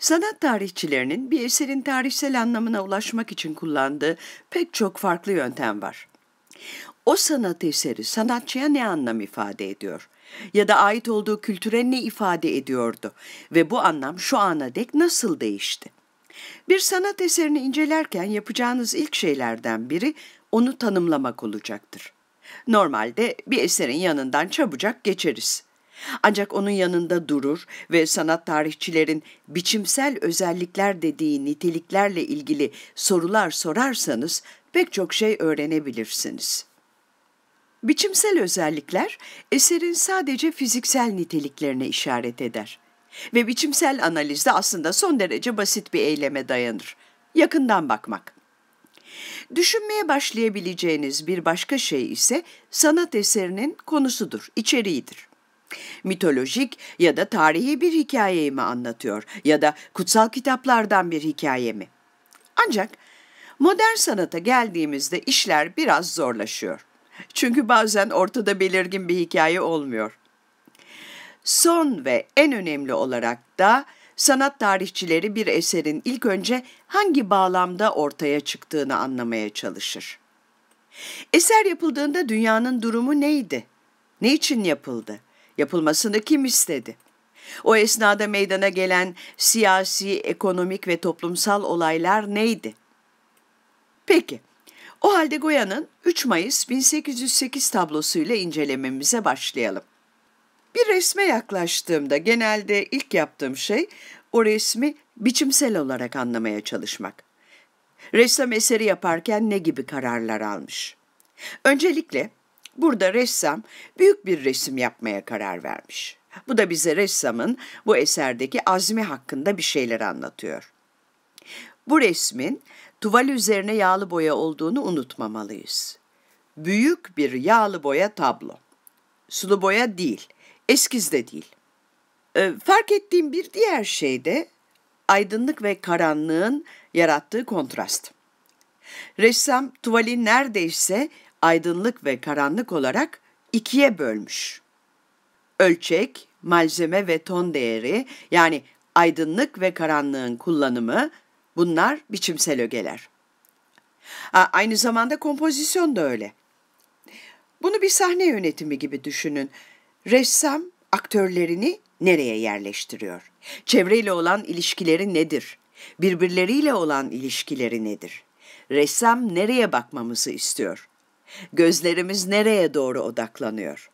Sanat tarihçilerinin bir eserin tarihsel anlamına ulaşmak için kullandığı pek çok farklı yöntem var. O sanat eseri sanatçıya ne anlam ifade ediyor? Ya da ait olduğu kültüre ne ifade ediyordu? Ve bu anlam şu ana dek nasıl değişti? Bir sanat eserini incelerken yapacağınız ilk şeylerden biri onu tanımlamak olacaktır. Normalde bir eserin yanından çabucak geçeriz. Ancak onun yanında durur ve sanat tarihçilerin biçimsel özellikler dediği niteliklerle ilgili sorular sorarsanız pek çok şey öğrenebilirsiniz. Biçimsel özellikler eserin sadece fiziksel niteliklerine işaret eder ve biçimsel analizde aslında son derece basit bir eyleme dayanır. Yakından bakmak. Düşünmeye başlayabileceğiniz bir başka şey ise sanat eserinin konusudur, içeriğidir. Mitolojik ya da tarihi bir hikayeyi mi anlatıyor ya da kutsal kitaplardan bir hikaye mi? Ancak modern sanata geldiğimizde işler biraz zorlaşıyor. Çünkü bazen ortada belirgin bir hikaye olmuyor. Son ve en önemli olarak da sanat tarihçileri bir eserin ilk önce hangi bağlamda ortaya çıktığını anlamaya çalışır. Eser yapıldığında dünyanın durumu neydi? Ne için yapıldı? Yapılmasını kim istedi? O esnada meydana gelen siyasi, ekonomik ve toplumsal olaylar neydi? Peki, o halde Goya'nın 3 Mayıs 1808 tablosuyla incelememize başlayalım. Bir resme yaklaştığımda genelde ilk yaptığım şey o resmi biçimsel olarak anlamaya çalışmak. Ressam eseri yaparken ne gibi kararlar almış? Öncelikle Burada ressam büyük bir resim yapmaya karar vermiş. Bu da bize ressamın bu eserdeki azmi hakkında bir şeyler anlatıyor. Bu resmin tuval üzerine yağlı boya olduğunu unutmamalıyız. Büyük bir yağlı boya tablo. Sulu boya değil, eskiz de değil. E, fark ettiğim bir diğer şey de aydınlık ve karanlığın yarattığı kontrast. Ressam tuvalin neredeyse aydınlık ve karanlık olarak ikiye bölmüş. Ölçek, malzeme ve ton değeri yani aydınlık ve karanlığın kullanımı bunlar biçimsel ögeler. aynı zamanda kompozisyon da öyle. Bunu bir sahne yönetimi gibi düşünün. Ressam aktörlerini nereye yerleştiriyor? Çevreyle olan ilişkileri nedir? Birbirleriyle olan ilişkileri nedir? Ressam nereye bakmamızı istiyor? Gözlerimiz nereye doğru odaklanıyor?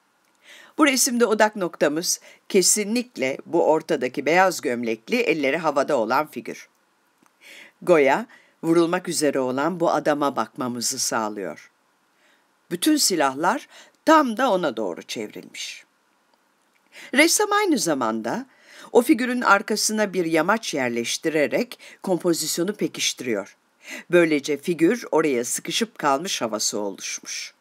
Bu resimde odak noktamız kesinlikle bu ortadaki beyaz gömlekli elleri havada olan figür. Goya, vurulmak üzere olan bu adama bakmamızı sağlıyor. Bütün silahlar tam da ona doğru çevrilmiş. Ressam aynı zamanda o figürün arkasına bir yamaç yerleştirerek kompozisyonu pekiştiriyor. Böylece figür oraya sıkışıp kalmış havası oluşmuş.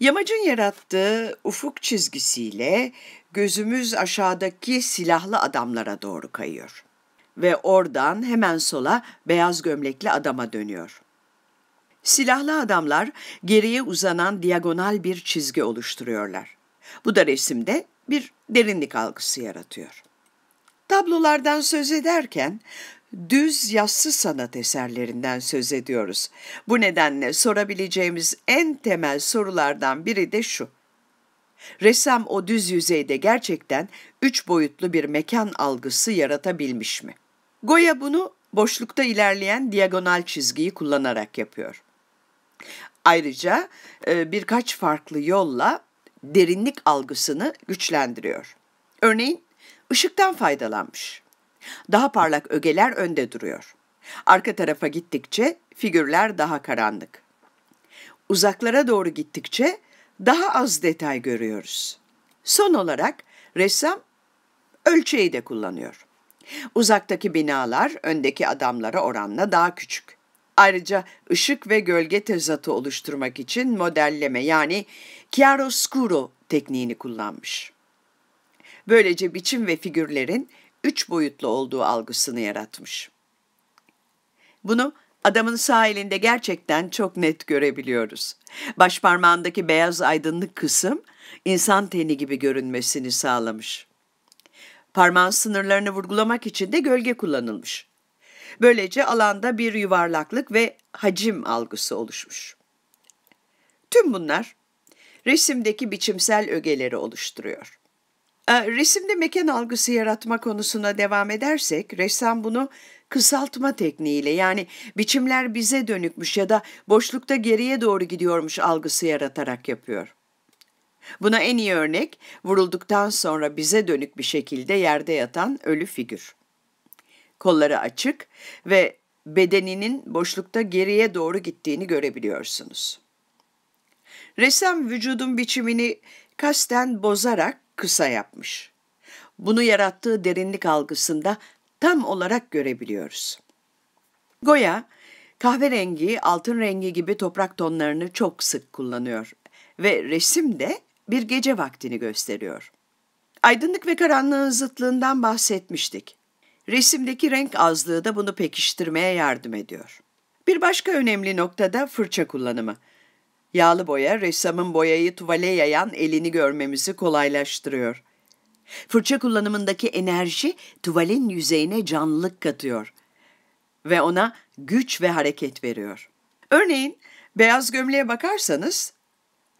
Yamacın yarattığı ufuk çizgisiyle gözümüz aşağıdaki silahlı adamlara doğru kayıyor. Ve oradan hemen sola beyaz gömlekli adama dönüyor. Silahlı adamlar geriye uzanan diagonal bir çizgi oluşturuyorlar. Bu da resimde bir derinlik algısı yaratıyor. Tablolardan söz ederken düz yassı sanat eserlerinden söz ediyoruz. Bu nedenle sorabileceğimiz en temel sorulardan biri de şu. Ressam o düz yüzeyde gerçekten üç boyutlu bir mekan algısı yaratabilmiş mi? Goya bunu boşlukta ilerleyen diagonal çizgiyi kullanarak yapıyor. Ayrıca e, birkaç farklı yolla derinlik algısını güçlendiriyor. Örneğin ışıktan faydalanmış. Daha parlak ögeler önde duruyor. Arka tarafa gittikçe figürler daha karanlık. Uzaklara doğru gittikçe daha az detay görüyoruz. Son olarak ressam ölçeği de kullanıyor. Uzaktaki binalar öndeki adamlara oranla daha küçük. Ayrıca ışık ve gölge tezatı oluşturmak için modelleme yani chiaroscuro tekniğini kullanmış. Böylece biçim ve figürlerin üç boyutlu olduğu algısını yaratmış. Bunu adamın sahilinde gerçekten çok net görebiliyoruz. Başparmağındaki beyaz aydınlık kısım insan teni gibi görünmesini sağlamış. Parmağın sınırlarını vurgulamak için de gölge kullanılmış. Böylece alanda bir yuvarlaklık ve hacim algısı oluşmuş. Tüm bunlar resimdeki biçimsel ögeleri oluşturuyor. Ee, resimde mekan algısı yaratma konusuna devam edersek ressam bunu kısaltma tekniğiyle yani biçimler bize dönükmüş ya da boşlukta geriye doğru gidiyormuş algısı yaratarak yapıyor. Buna en iyi örnek vurulduktan sonra bize dönük bir şekilde yerde yatan ölü figür. Kolları açık ve bedeninin boşlukta geriye doğru gittiğini görebiliyorsunuz. Ressam vücudun biçimini kasten bozarak kısa yapmış. Bunu yarattığı derinlik algısında tam olarak görebiliyoruz. Goya, kahverengi, altın rengi gibi toprak tonlarını çok sık kullanıyor ve resim de bir gece vaktini gösteriyor. Aydınlık ve karanlığın zıtlığından bahsetmiştik. Resimdeki renk azlığı da bunu pekiştirmeye yardım ediyor. Bir başka önemli nokta da fırça kullanımı. Yağlı boya ressamın boyayı tuvale yayan elini görmemizi kolaylaştırıyor. Fırça kullanımındaki enerji tuvalin yüzeyine canlılık katıyor ve ona güç ve hareket veriyor. Örneğin beyaz gömleğe bakarsanız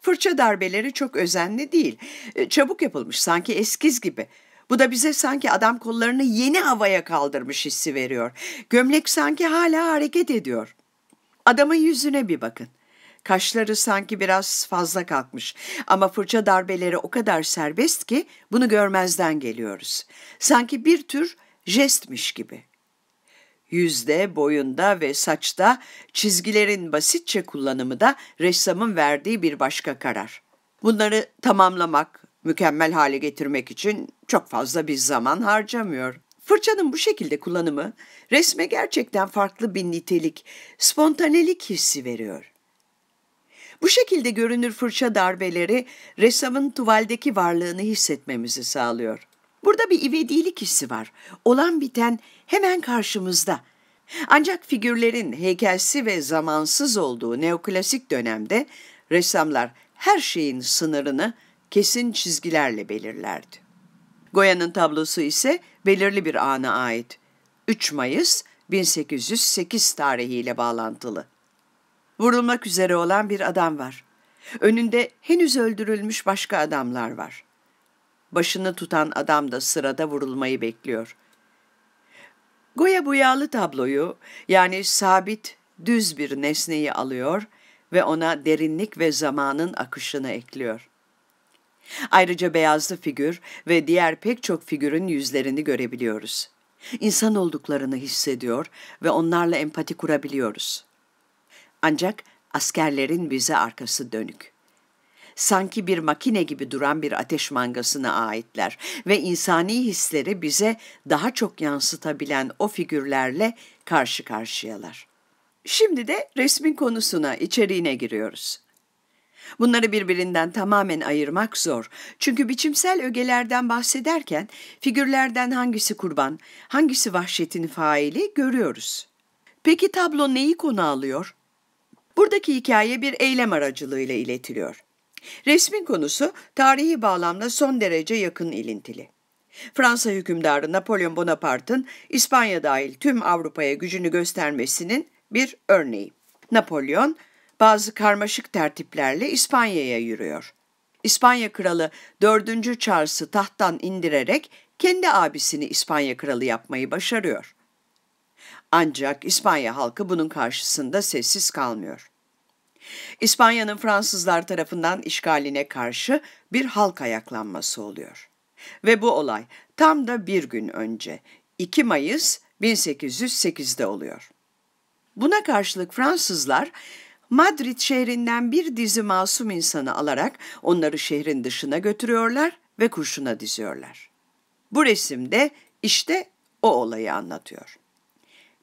fırça darbeleri çok özenli değil. E, çabuk yapılmış sanki eskiz gibi. Bu da bize sanki adam kollarını yeni havaya kaldırmış hissi veriyor. Gömlek sanki hala hareket ediyor. Adamın yüzüne bir bakın. Kaşları sanki biraz fazla kalkmış ama fırça darbeleri o kadar serbest ki bunu görmezden geliyoruz. Sanki bir tür jestmiş gibi. Yüzde, boyunda ve saçta çizgilerin basitçe kullanımı da ressamın verdiği bir başka karar. Bunları tamamlamak, mükemmel hale getirmek için çok fazla bir zaman harcamıyor. Fırçanın bu şekilde kullanımı resme gerçekten farklı bir nitelik, spontanelik hissi veriyor. Bu şekilde görünür fırça darbeleri ressamın tuvaldeki varlığını hissetmemizi sağlıyor. Burada bir ivedilik hissi var. Olan biten hemen karşımızda. Ancak figürlerin heykelsi ve zamansız olduğu neoklasik dönemde ressamlar her şeyin sınırını kesin çizgilerle belirlerdi. Goya'nın tablosu ise belirli bir ana ait. 3 Mayıs 1808 tarihiyle bağlantılı. Vurulmak üzere olan bir adam var. Önünde henüz öldürülmüş başka adamlar var. Başını tutan adam da sırada vurulmayı bekliyor. Goya bu yağlı tabloyu yani sabit düz bir nesneyi alıyor ve ona derinlik ve zamanın akışını ekliyor. Ayrıca beyazlı figür ve diğer pek çok figürün yüzlerini görebiliyoruz. İnsan olduklarını hissediyor ve onlarla empati kurabiliyoruz.'' Ancak askerlerin bize arkası dönük. Sanki bir makine gibi duran bir ateş mangasına aitler ve insani hisleri bize daha çok yansıtabilen o figürlerle karşı karşıyalar. Şimdi de resmin konusuna, içeriğine giriyoruz. Bunları birbirinden tamamen ayırmak zor. Çünkü biçimsel ögelerden bahsederken figürlerden hangisi kurban, hangisi vahşetin faili görüyoruz. Peki tablo neyi konu alıyor? Buradaki hikaye bir eylem aracılığıyla iletiliyor. Resmin konusu tarihi bağlamla son derece yakın ilintili. Fransa hükümdarı Napolyon Bonaparte'ın İspanya dahil tüm Avrupa'ya gücünü göstermesinin bir örneği. Napolyon bazı karmaşık tertiplerle İspanya'ya yürüyor. İspanya kralı 4. Charles'ı tahttan indirerek kendi abisini İspanya kralı yapmayı başarıyor. Ancak İspanya halkı bunun karşısında sessiz kalmıyor. İspanya'nın Fransızlar tarafından işgaline karşı bir halk ayaklanması oluyor. Ve bu olay tam da bir gün önce 2 Mayıs 1808'de oluyor. Buna karşılık Fransızlar Madrid şehrinden bir dizi masum insanı alarak onları şehrin dışına götürüyorlar ve kurşuna diziyorlar. Bu resimde işte o olayı anlatıyor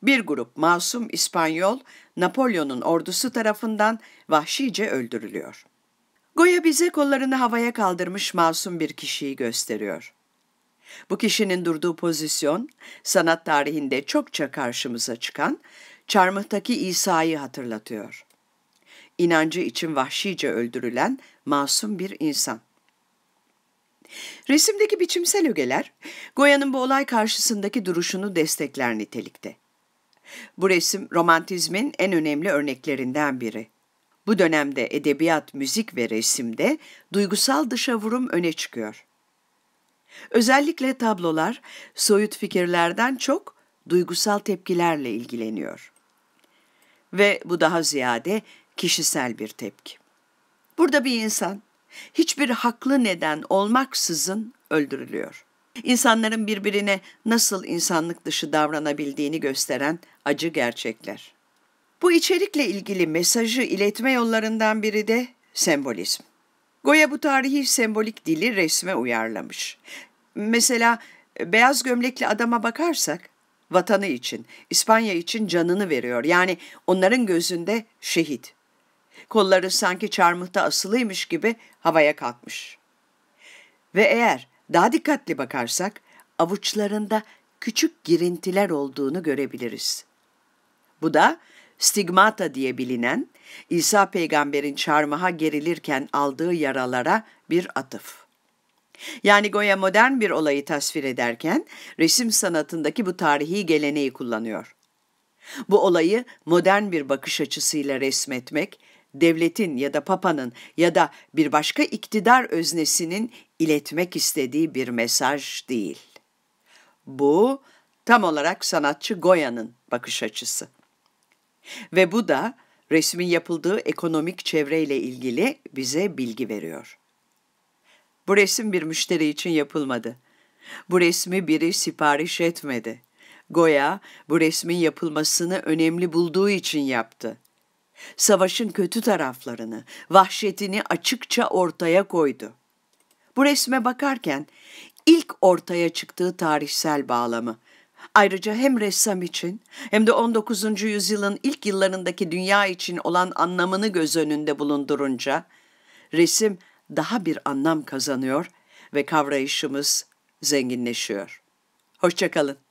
bir grup masum İspanyol Napolyon'un ordusu tarafından vahşice öldürülüyor. Goya bize kollarını havaya kaldırmış masum bir kişiyi gösteriyor. Bu kişinin durduğu pozisyon sanat tarihinde çokça karşımıza çıkan Çarmıhtaki İsa'yı hatırlatıyor. İnancı için vahşice öldürülen masum bir insan. Resimdeki biçimsel ögeler Goya'nın bu olay karşısındaki duruşunu destekler nitelikte. Bu resim romantizmin en önemli örneklerinden biri. Bu dönemde edebiyat, müzik ve resimde duygusal dışa vurum öne çıkıyor. Özellikle tablolar soyut fikirlerden çok duygusal tepkilerle ilgileniyor. Ve bu daha ziyade kişisel bir tepki. Burada bir insan hiçbir haklı neden olmaksızın öldürülüyor insanların birbirine nasıl insanlık dışı davranabildiğini gösteren acı gerçekler. Bu içerikle ilgili mesajı iletme yollarından biri de sembolizm. Goya bu tarihi sembolik dili resme uyarlamış. Mesela beyaz gömlekli adama bakarsak vatanı için, İspanya için canını veriyor. Yani onların gözünde şehit. Kolları sanki çarmıhta asılıymış gibi havaya kalkmış. Ve eğer daha dikkatli bakarsak avuçlarında küçük girintiler olduğunu görebiliriz. Bu da stigmata diye bilinen İsa peygamberin çarmıha gerilirken aldığı yaralara bir atıf. Yani Goya modern bir olayı tasvir ederken resim sanatındaki bu tarihi geleneği kullanıyor. Bu olayı modern bir bakış açısıyla resmetmek devletin ya da papanın ya da bir başka iktidar öznesinin iletmek istediği bir mesaj değil. Bu tam olarak sanatçı Goya'nın bakış açısı. Ve bu da resmin yapıldığı ekonomik çevreyle ilgili bize bilgi veriyor. Bu resim bir müşteri için yapılmadı. Bu resmi biri sipariş etmedi. Goya bu resmin yapılmasını önemli bulduğu için yaptı. Savaşın kötü taraflarını, vahşetini açıkça ortaya koydu. Bu resme bakarken ilk ortaya çıktığı tarihsel bağlamı, Ayrıca hem ressam için hem de 19. yüzyılın ilk yıllarındaki dünya için olan anlamını göz önünde bulundurunca resim daha bir anlam kazanıyor ve kavrayışımız zenginleşiyor. Hoşçakalın.